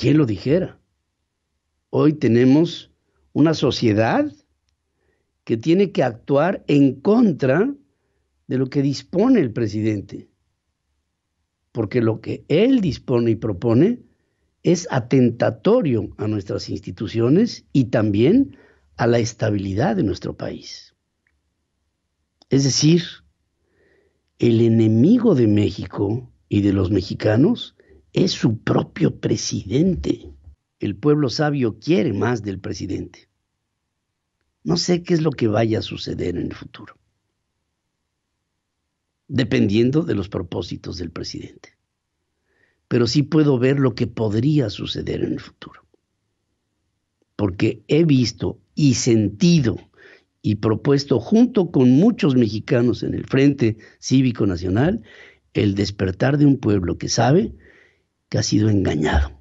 ¿Quién lo dijera? Hoy tenemos una sociedad que tiene que actuar en contra de lo que dispone el presidente, porque lo que él dispone y propone es atentatorio a nuestras instituciones y también a la estabilidad de nuestro país. Es decir, el enemigo de México y de los mexicanos es su propio presidente. El pueblo sabio quiere más del presidente. No sé qué es lo que vaya a suceder en el futuro, dependiendo de los propósitos del presidente. Pero sí puedo ver lo que podría suceder en el futuro, porque he visto y sentido y propuesto junto con muchos mexicanos en el Frente Cívico Nacional el despertar de un pueblo que sabe que ha sido engañado.